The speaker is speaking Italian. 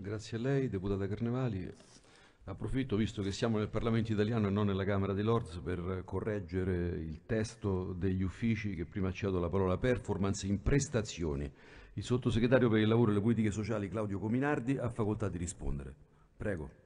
Grazie a lei, deputata Carnevali. Approfitto, visto che siamo nel Parlamento italiano e non nella Camera dei Lords, per correggere il testo degli uffici che prima ha citato la parola performance in prestazioni. Il sottosegretario per il lavoro e le politiche sociali Claudio Cominardi ha facoltà di rispondere. Prego.